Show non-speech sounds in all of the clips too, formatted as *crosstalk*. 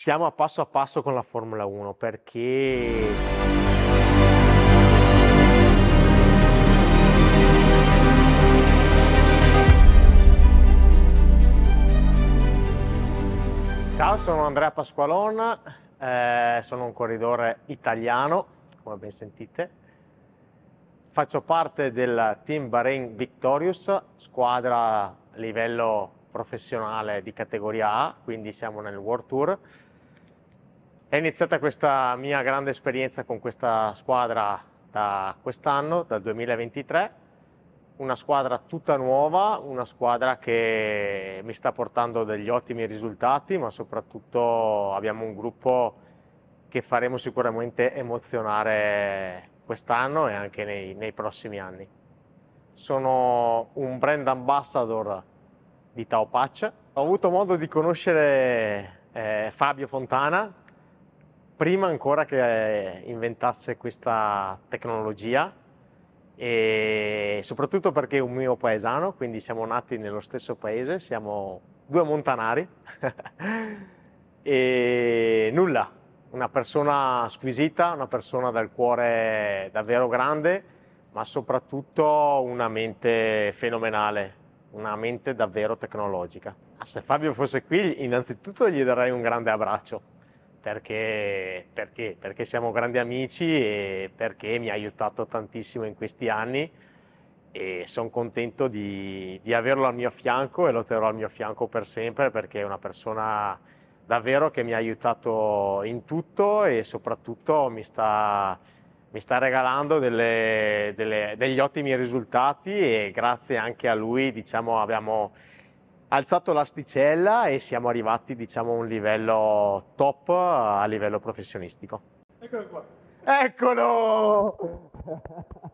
siamo a passo a passo con la Formula 1 perché... Ciao, sono Andrea Pasqualon, eh, sono un corridore italiano, come ben sentite. Faccio parte del team Bahrain Victorious, squadra a livello professionale di categoria A, quindi siamo nel World Tour è iniziata questa mia grande esperienza con questa squadra da quest'anno, dal 2023, una squadra tutta nuova, una squadra che mi sta portando degli ottimi risultati, ma soprattutto abbiamo un gruppo che faremo sicuramente emozionare quest'anno e anche nei, nei, prossimi anni. Sono un brand ambassador di Tao Patch. Ho avuto modo di conoscere eh, Fabio Fontana, prima ancora che eh, inventasse questa tecnologia e soprattutto perché è un mio paesano, quindi siamo nati nello stesso paese, siamo due montanari *laughs* e nulla, una persona squisita, una persona dal cuore davvero grande, ma soprattutto una mente fenomenale, una mente davvero tecnologica. Se Fabio fosse qui, innanzitutto gli darei un grande abbraccio. Perché, perché, perché, siamo grandi amici e perché mi ha aiutato tantissimo in questi anni e sono contento di, di, averlo al mio fianco e lo terrò al mio fianco per sempre perché è una persona davvero che mi ha aiutato in tutto e soprattutto mi sta, mi sta regalando delle, delle, degli ottimi risultati e grazie anche a lui diciamo, abbiamo alzato l'asticella e siamo arrivati diciamo a un livello top a livello professionistico. Eccolo qua. Eccolo! *laughs*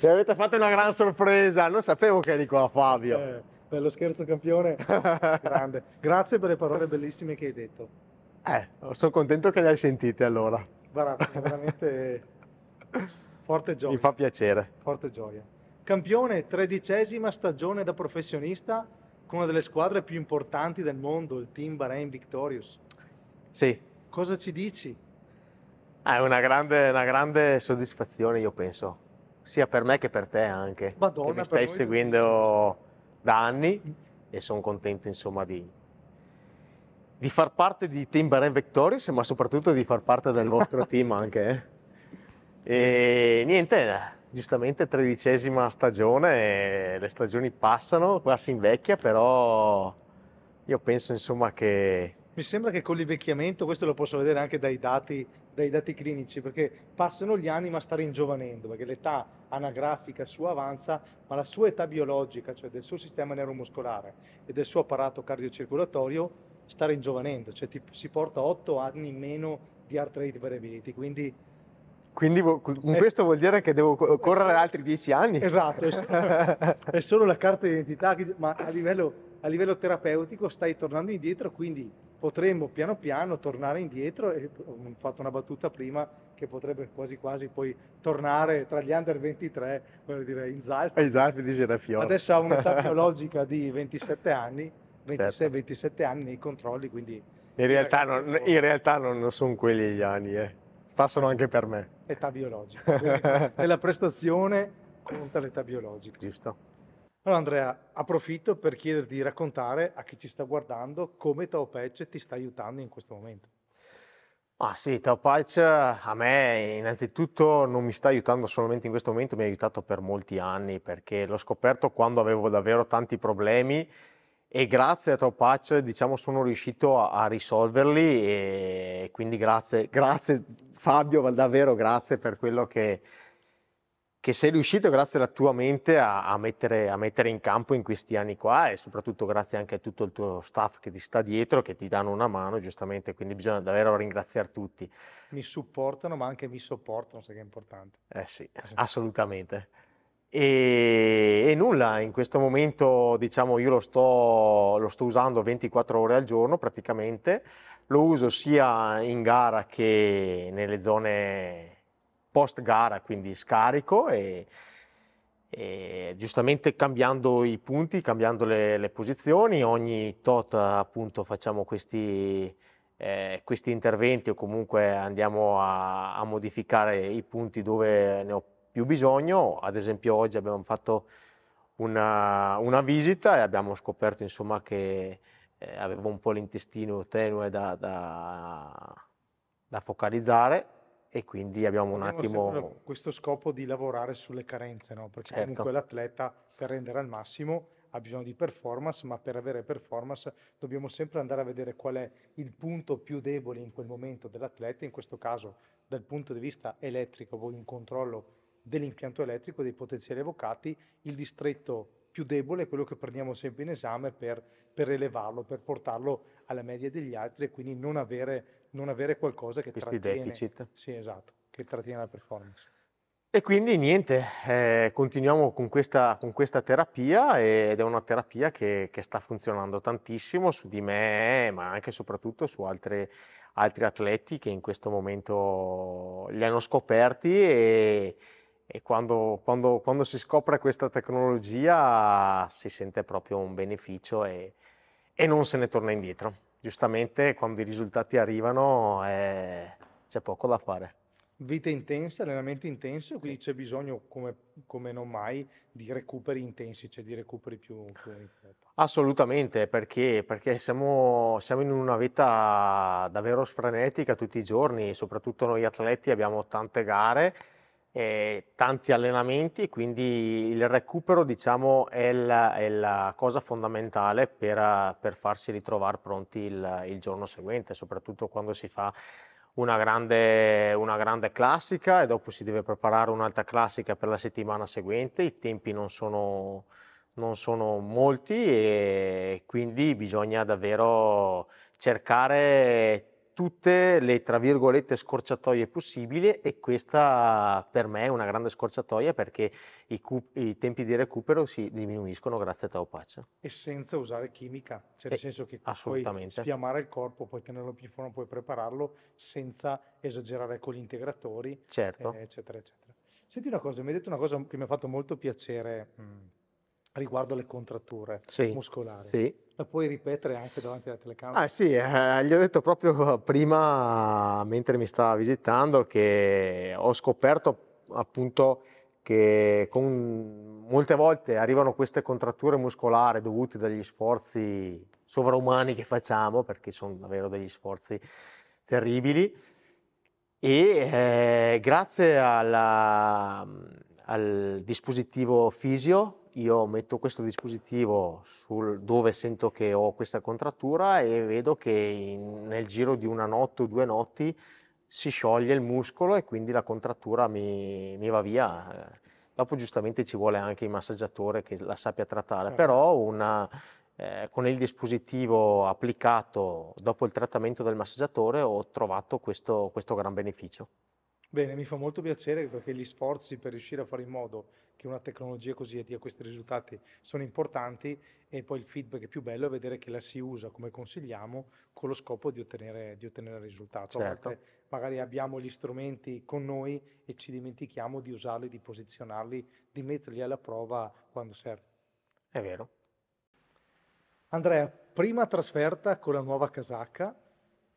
Mi avete fatto una gran sorpresa, non sapevo che eri qua Fabio. Eh, bello scherzo campione, *laughs* grande. Grazie per le parole bellissime che hai detto. Eh, sono contento che le hai sentite allora. Guarda, veramente forte gioia. Mi fa piacere. Forte gioia. Campione, tredicesima stagione da professionista, con una delle squadre più importanti del mondo, il team Bahrain Victorious. Sì. Cosa ci dici? Ah, è una grande, una grande soddisfazione, io penso, sia per me che per te anche. Madonna, che mi stai seguendo da anni e sono contento insomma di, di far parte di Team Bahrain Victorious, ma soprattutto di far parte del vostro *laughs* team anche. Eh. Eh. E niente, giustamente tredicesima stagione, le stagioni passano, qua si invecchia, però io penso insomma che... Mi sembra che con l'invecchiamento, questo lo posso vedere anche dai dati, dai dati clinici, perché passano gli anni ma sta ringiovanendo, perché l'età anagrafica sua avanza, ma la sua età biologica, cioè del suo sistema neuromuscolare e del suo apparato cardiocircolatorio, sta ringiovanendo, cioè ti, si porta 8 anni in meno di rate variability, quindi quindi eh. questo vuol dire che devo eh, correre altri dieci anni? Esatto, è *laughs* solo la carta d'identità, ma a livello, a livello terapeutico stai tornando indietro, quindi potremmo piano piano tornare indietro e ho fatto una battuta prima che potrebbe quasi quasi poi tornare tra gli under 23 quello dire in Zalfi eh, in Zalfi di Serafione adesso ha un'età *laughs* biologica di 27 anni 26-27 certo. anni nei controlli quindi in realtà, eh, non, in realtà non sono quelli gli anni eh Passano anche per me. Età biologica. e la *laughs* prestazione conta l'età biologica. Giusto. Allora Andrea, approfitto per chiederti di raccontare a chi ci sta guardando come Taopatch ti sta aiutando in questo momento. Ah sì, Taopatch a me innanzitutto non mi sta aiutando solamente in questo momento, mi ha aiutato per molti anni perché l'ho scoperto quando avevo davvero tanti problemi e grazie a Top diciamo, sono riuscito a, a, risolverli e quindi grazie, grazie Fabio, davvero grazie per quello che, che sei riuscito grazie alla tua mente a, a, mettere, a, mettere, in campo in questi anni qua e soprattutto grazie anche a tutto il tuo staff che ti sta dietro, che ti danno una mano giustamente, quindi bisogna davvero ringraziare tutti. Mi supportano ma anche mi sopportano, sai che è importante. Eh sì, eh assolutamente. E, e, nulla, in questo momento diciamo io lo sto, lo sto, usando 24 ore al giorno praticamente, lo uso sia in gara che nelle zone post gara, quindi scarico e, e giustamente cambiando i punti, cambiando le, le posizioni, ogni tot appunto facciamo questi, eh, questi interventi o comunque andiamo a, a modificare i punti dove ne ho più bisogno. Ad esempio oggi abbiamo fatto una, una visita e abbiamo scoperto insomma, che eh, avevo un po' l'intestino tenue da, da, da focalizzare e quindi abbiamo un attimo... Questo scopo di lavorare sulle carenze, no? perché certo. comunque l'atleta per rendere al massimo ha bisogno di performance, ma per avere performance dobbiamo sempre andare a vedere qual è il punto più debole in quel momento dell'atleta, in questo caso dal punto di vista elettrico, voi in controllo dell'impianto elettrico, dei potenziali evocati, il distretto più debole è quello che prendiamo sempre in esame per, per elevarlo, per portarlo alla media degli altri e quindi non avere, non avere qualcosa che Questi trattiene, deficit. Sì, esatto, che trattiene la performance. E quindi niente, eh, continuiamo con questa, con questa, terapia ed è una terapia che, che, sta funzionando tantissimo su di me, ma anche e soprattutto su altre, altri atleti che in questo momento li hanno scoperti e, e quando, quando, quando, si scopre questa tecnologia si sente proprio un beneficio e, e, non se ne torna indietro. Giustamente quando i risultati arrivano eh, c'è poco da fare. Vita intensa, allenamento intenso, quindi sì. c'è bisogno, come, come, non mai, di recuperi intensi, cioè di recuperi più, più in fretta. Assolutamente, perché, perché siamo, siamo, in una vita davvero sfrenetica tutti i giorni, soprattutto noi atleti abbiamo tante gare, eh, tanti allenamenti, quindi il recupero diciamo, è, la, è la cosa fondamentale per, per farsi ritrovare pronti il, il giorno seguente, soprattutto quando si fa una grande, una grande, classica e dopo si deve preparare un'altra classica per la settimana seguente, i tempi non sono, non sono molti e quindi bisogna davvero cercare tutte le tra virgolette scorciatoie possibili e questa per me è una grande scorciatoia perché i, cu- i tempi di recupero si diminuiscono grazie a Tao Taopaccia. E senza usare chimica, cioè nel eh, senso che puoi sfiamare il corpo, puoi tenerlo più in forma, puoi prepararlo senza esagerare con gli integratori, certo. eh, eccetera, eccetera. Senti una cosa, mi hai detto una cosa che mi ha fatto molto piacere. Mm riguardo le contratture sì. muscolari. Sì. La puoi ripetere anche davanti alla telecamera? Ah sì, eh, gli ho detto proprio prima, mentre mi stava visitando, che ho scoperto appunto che con, molte volte arrivano queste contratture muscolari dovute dagli sforzi sovraumani che facciamo, perché sono davvero degli sforzi terribili, e eh, grazie alla, al dispositivo fisio io metto questo dispositivo sul, dove sento che ho questa contrattura e vedo che in, nel giro di una notte o due notti si scioglie il muscolo e quindi la contrattura mi, mi va via. Dopo giustamente ci vuole anche il massaggiatore che la sappia trattare, certo. però una, eh, con il dispositivo applicato dopo il trattamento del massaggiatore ho trovato questo, questo gran beneficio. Bene, mi fa molto piacere perché gli sforzi per riuscire a fare in modo che una tecnologia così dia questi risultati sono importanti e poi il feedback è più bello è vedere che la si usa come consigliamo con lo scopo di ottenere, di ottenere risultato. Certo. A volte magari abbiamo gli strumenti con noi e ci dimentichiamo di usarli, di posizionarli, di metterli alla prova quando serve. È vero. Andrea, prima trasferta con la nuova casacca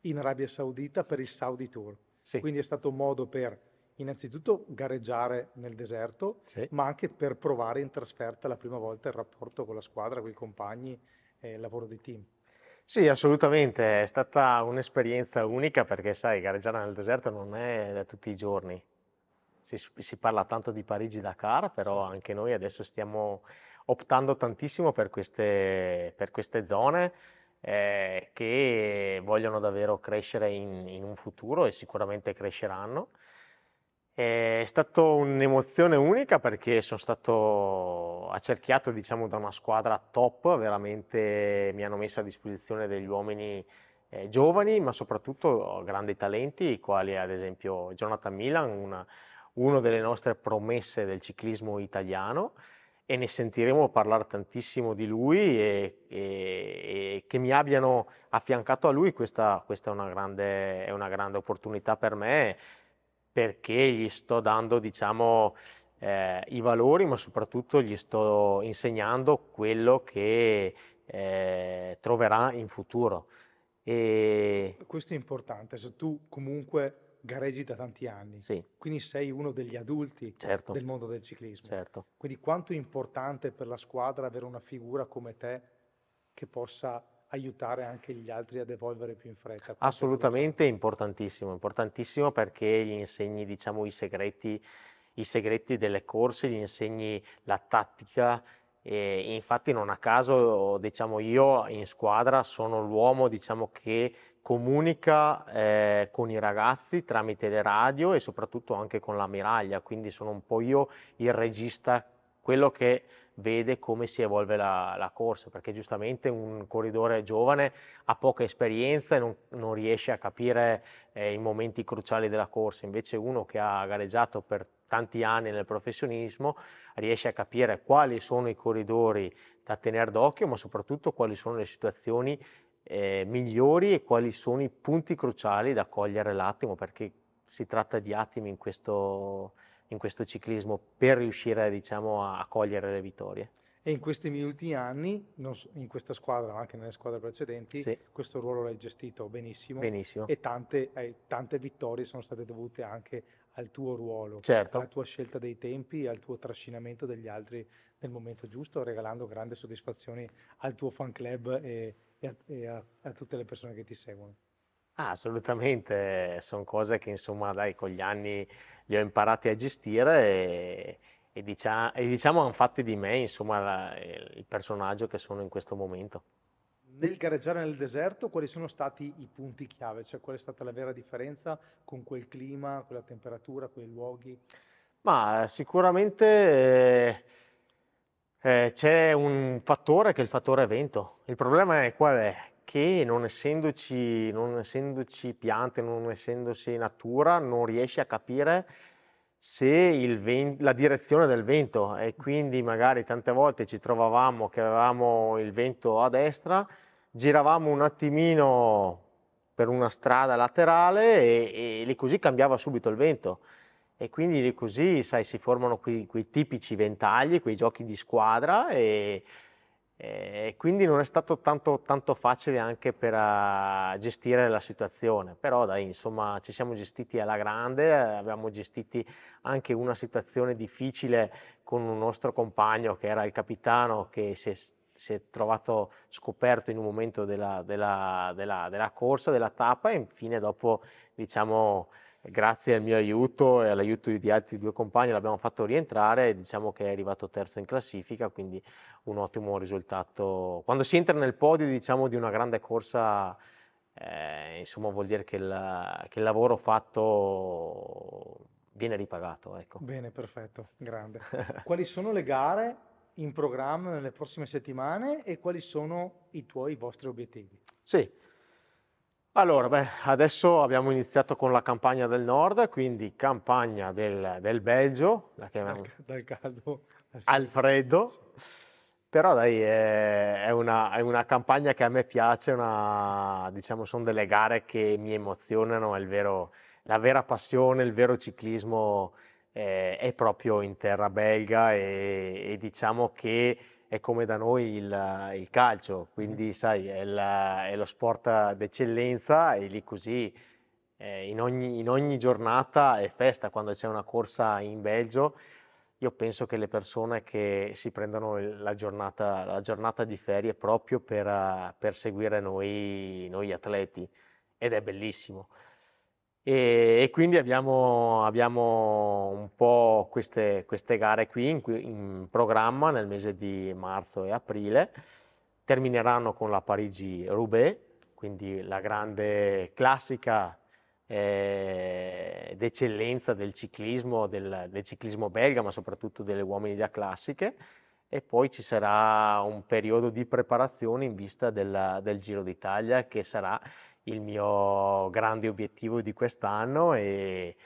in Arabia Saudita per il Saudi Tour sì. Quindi è stato un modo per innanzitutto gareggiare nel deserto, sì. ma anche per provare in trasferta la prima volta il rapporto con la squadra, con i compagni e il lavoro di team. Sì, assolutamente, è stata un'esperienza unica perché sai, gareggiare nel deserto non è da tutti i giorni. Si, si parla tanto di Parigi-Dakar, però anche noi adesso stiamo optando tantissimo per queste, per queste zone eh, che vogliono davvero crescere in, in, un futuro e sicuramente cresceranno. Eh, è stata un'emozione unica perché sono stato accerchiato diciamo, da una squadra top, veramente mi hanno messo a disposizione degli uomini eh, giovani, ma soprattutto grandi talenti, quali ad esempio Jonathan Milan, una, uno delle nostre promesse del ciclismo italiano, e ne sentiremo parlare tantissimo di lui e, e, e che mi abbiano affiancato a lui, questa, questa è, una grande, è, una grande, opportunità per me perché gli sto dando diciamo, eh, i valori, ma soprattutto gli sto insegnando quello che eh, troverà in futuro. E... Questo è importante, se tu comunque gareggi da tanti anni, sì. quindi sei uno degli adulti certo. del mondo del ciclismo. Certo. Quindi quanto è importante per la squadra avere una figura come te che possa aiutare anche gli altri ad evolvere più in fretta? Assolutamente importantissimo, importantissimo perché gli insegni diciamo, i, segreti, i segreti delle corse, gli insegni la tattica, e infatti non a caso diciamo, io in squadra sono l'uomo diciamo, che comunica eh, con i ragazzi tramite le radio e soprattutto anche con l'ammiraglia, quindi sono un po' io il regista, quello che vede come si evolve la, la corsa, perché giustamente un corridore giovane ha poca esperienza e non, non riesce a capire eh, i momenti cruciali della corsa, invece uno che ha gareggiato per tanti anni nel professionismo riesce a capire quali sono i corridori da tenere d'occhio, ma soprattutto quali sono le situazioni eh, migliori e quali sono i punti cruciali da cogliere l'attimo, perché si tratta di attimi in questo, in questo ciclismo per riuscire diciamo, a, a cogliere le vittorie. E in questi miei ultimi anni, so, in questa squadra ma anche nelle squadre precedenti, sì. questo ruolo l'hai gestito benissimo, benissimo. e tante, eh, tante, vittorie sono state dovute anche al tuo ruolo, certo. alla tua scelta dei tempi, al tuo trascinamento degli altri nel momento giusto, regalando grandi soddisfazioni al tuo fan club e, e, a, e a, a tutte le persone che ti seguono. Ah, assolutamente, sono cose che insomma dai, con gli anni li ho imparati a gestire e, e, dicia- e diciamo hanno fatto di me insomma la- il personaggio che sono in questo momento. Nel gareggiare nel deserto, quali sono stati i punti chiave? Cioè, qual è stata la vera differenza con quel clima, quella temperatura, quei luoghi? Ma eh, sicuramente eh, eh, c'è un fattore che è il fattore vento. Il problema è qual è? che non essendoci, non essendoci piante, non essendoci natura, non riesci a capire se vento, la direzione del vento e quindi magari tante volte ci trovavamo che avevamo il vento a destra, giravamo un attimino per una strada laterale e, e lì così cambiava subito il vento e quindi lì così sai, si formano quei, quei tipici ventagli, quei giochi di squadra e, eh, e quindi non è stato tanto, tanto facile anche per uh, gestire la situazione, però dai, insomma, ci siamo gestiti alla grande, eh, abbiamo gestito anche una situazione difficile con un nostro compagno che era il capitano che si è, si è trovato scoperto in un momento della, della, della, della corsa, della tappa e infine dopo diciamo grazie al mio aiuto e all'aiuto di altri due compagni l'abbiamo fatto rientrare e diciamo che è arrivato terzo in classifica, quindi un ottimo risultato. Quando si entra nel podio diciamo, di una grande corsa, eh, insomma vuol dire che, la, che il lavoro fatto viene ripagato. Ecco. Bene, perfetto, grande. Quali sono le gare in programma nelle prossime settimane e quali sono i tuoi i vostri obiettivi? Sì. Allora, beh, adesso abbiamo iniziato con la campagna del nord, quindi campagna del, del Belgio, la chiamiamo dal, caldo al freddo, però dai, è, è, una, è, una, campagna che a me piace, una, diciamo, sono delle gare che mi emozionano, è vero, la vera passione, il vero ciclismo eh, è proprio in terra belga e, e diciamo che è come da noi il, il calcio, quindi sai, è, la, è, lo sport d'eccellenza e lì così eh, in, ogni, in, ogni, giornata è festa quando c'è una corsa in Belgio. Io penso che le persone che si prendono la giornata, la giornata di ferie proprio per, per seguire noi, noi atleti ed è bellissimo. E, e quindi abbiamo, abbiamo, un po' queste, queste gare qui in, in programma nel mese di marzo e aprile. Termineranno con la Parigi-Roubaix, quindi la grande classica eh, d'eccellenza del ciclismo, del, del, ciclismo belga, ma soprattutto delle uomini da classiche. E poi ci sarà un periodo di preparazione in vista della, del Giro d'Italia che sarà il mio grande obiettivo di quest'anno e,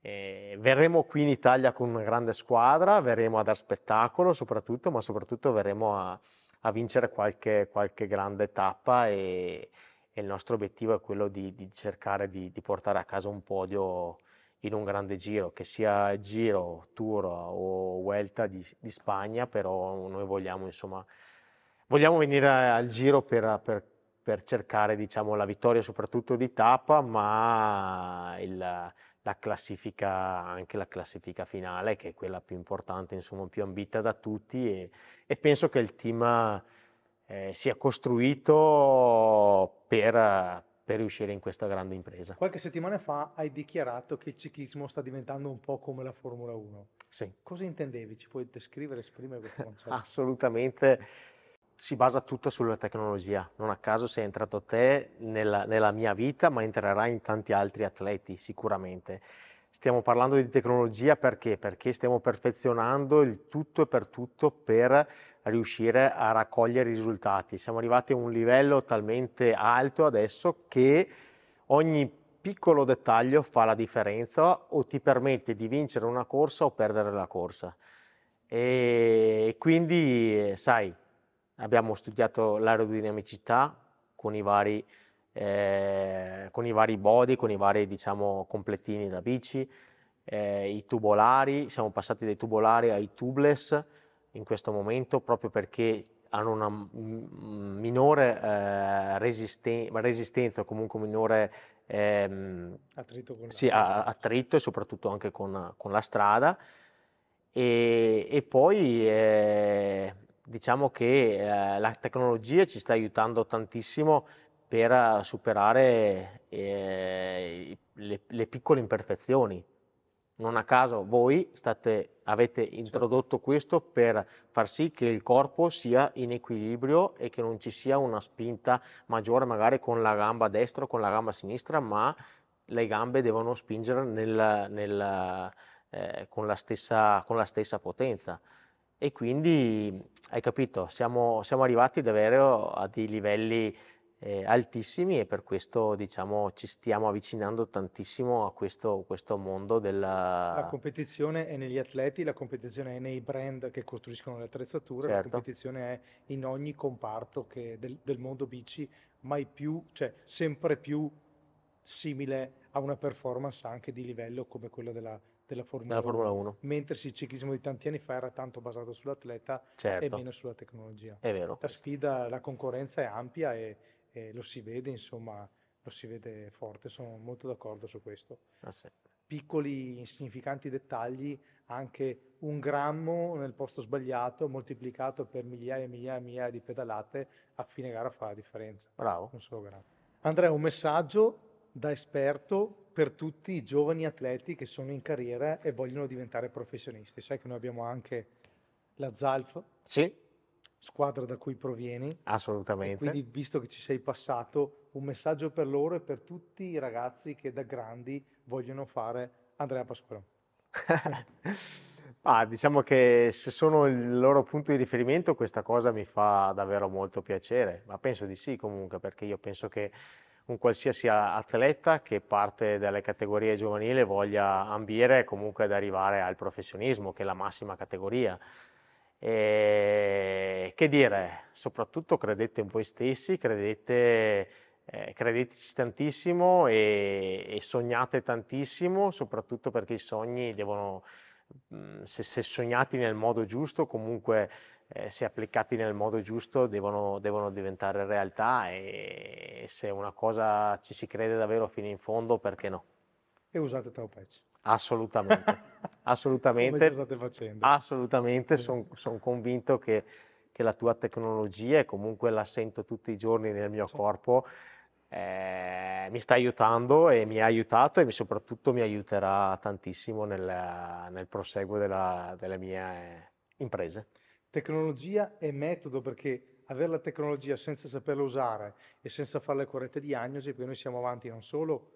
e verremo qui in Italia con una grande squadra, verremo a dar spettacolo soprattutto, ma soprattutto verremo a, a vincere qualche, qualche, grande tappa e, e, il nostro obiettivo è quello di, di cercare di, di, portare a casa un podio in un grande giro, che sia Giro, Tour o Vuelta di, di Spagna, però noi vogliamo, insomma, vogliamo venire al giro per, per per cercare diciamo, la vittoria soprattutto di tappa, ma il, la classifica, anche la classifica finale, che è quella più importante, insomma, più ambita da tutti. E, e penso che il team eh, sia costruito per, per riuscire in questa grande impresa. Qualche settimana fa hai dichiarato che il ciclismo sta diventando un po' come la Formula 1. Sì. Cosa intendevi? Ci puoi descrivere, esprimere questo concetto? *laughs* Assolutamente si basa tutta sulla tecnologia. Non a caso sei entrato te nella, nella mia vita, ma entrerà in tanti altri atleti sicuramente. Stiamo parlando di tecnologia perché? Perché stiamo perfezionando il tutto e per tutto per riuscire a raccogliere i risultati. Siamo arrivati a un livello talmente alto adesso che ogni piccolo dettaglio fa la differenza o ti permette di vincere una corsa o perdere la corsa. E quindi, eh, sai, abbiamo studiato l'aerodinamicità con i vari, eh, con i vari body, con i vari diciamo, completini da bici, eh, i tubolari, siamo passati dai tubolari ai tubeless in questo momento proprio perché hanno una minore eh, resisten- resistenza o comunque minore ehm, attrito, con sì, attrito e soprattutto anche con, con la strada. E, e poi eh, diciamo che eh, la tecnologia ci sta aiutando tantissimo per eh, superare eh, le, le, piccole imperfezioni. Non a caso voi state, avete introdotto questo per far sì che il corpo sia in equilibrio e che non ci sia una spinta maggiore magari con la gamba destra o con la gamba sinistra, ma le gambe devono spingere nel, nel, eh, con, la stessa, con la stessa potenza. E quindi, hai capito, siamo, siamo arrivati davvero a dei livelli eh, altissimi e per questo diciamo, ci stiamo avvicinando tantissimo a questo, questo mondo della... La competizione è negli atleti, la competizione è nei brand che costruiscono le attrezzature, certo. la competizione è in ogni comparto del, del mondo bici, mai più, cioè sempre più simile a una performance anche di livello come quella della, della Formula, Formula 1. 1. Mentre il ciclismo di tanti anni fa era tanto basato sull'atleta certo. e meno sulla tecnologia. È vero. La sfida, la concorrenza è ampia e, e lo si vede, insomma, lo si vede forte. Sono molto d'accordo su questo. Ah, sì. Piccoli insignificanti dettagli, anche un grammo nel posto sbagliato moltiplicato per migliaia e migliaia e migliaia di pedalate a fine gara fa la differenza. Bravo. Un solo grammo. Andrea, un messaggio da esperto per tutti i giovani atleti che sono in carriera e vogliono diventare professionisti. Sai che noi abbiamo anche la ZALF, sì. squadra da cui provieni. Assolutamente. Quindi, visto che ci sei passato, un messaggio per loro e per tutti i ragazzi che da grandi vogliono fare Andrea Pasquale. *laughs* ah, diciamo che se sono il loro punto di riferimento questa cosa mi fa davvero molto piacere, ma penso di sì comunque perché io penso che un qualsiasi atleta che parte dalle categorie giovanili voglia ambire comunque ad arrivare al professionismo, che è la massima categoria. E che dire, soprattutto credete in voi stessi, credete, eh, credeteci tantissimo e, e, sognate tantissimo, soprattutto perché i sogni devono, se, se sognati nel modo giusto, comunque eh, se applicati nel modo giusto, devono, devono, diventare realtà e se una cosa ci si crede davvero fino in fondo, perché no? E usate Taupatch. Assolutamente, *laughs* assolutamente. state facendo. Assolutamente, sono son convinto che, che, la tua tecnologia, e comunque la sento tutti i giorni nel mio certo. corpo, eh, mi sta aiutando e mi ha aiutato e soprattutto mi aiuterà tantissimo nel, nel proseguo della, delle mie eh, imprese. Tecnologia e metodo perché avere la tecnologia senza saperla usare e senza fare le corrette diagnosi, poi noi siamo avanti non solo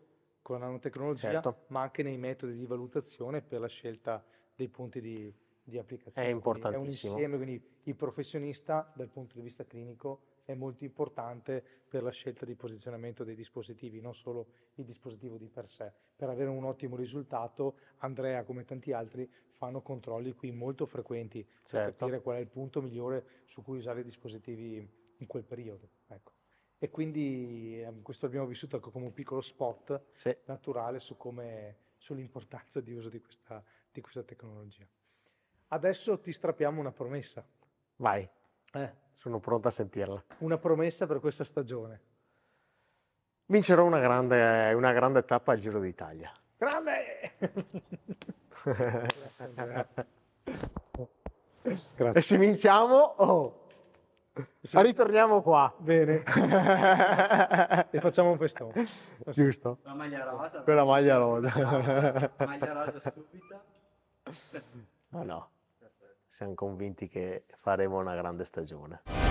con la nanotecnologia, certo. ma anche nei metodi di valutazione per la scelta dei punti di, di applicazione. È importantissimo. Quindi è un insieme, quindi il professionista dal punto di vista clinico è molto importante per la scelta di posizionamento dei dispositivi, non solo il dispositivo di per sé. Per avere un ottimo risultato, Andrea, come tanti altri, fanno controlli qui molto frequenti certo. per capire qual è il punto migliore su cui usare i dispositivi in quel periodo. Ecco. E quindi ehm, questo abbiamo vissuto ecco, come un piccolo spot sì. naturale su come, sull'importanza di uso di questa, di questa tecnologia. Adesso ti strappiamo una promessa. Vai. Eh. Sono pronto a sentirla. Una promessa per questa stagione. Vincerò una grande, una grande tappa al Giro d'Italia. Grande! Grazie, Grazie. E se vinciamo, oh, sì. ritorniamo qua. Bene. *laughs* e facciamo un festone. Giusto. La maglia rosa. Quella maglia rosa. maglia rosa subito. Ma ah, no siamo convinti che faremo una grande stagione.